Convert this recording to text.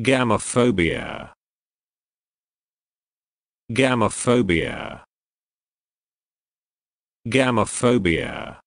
Gamophobia. Gamophobia. Gamophobia.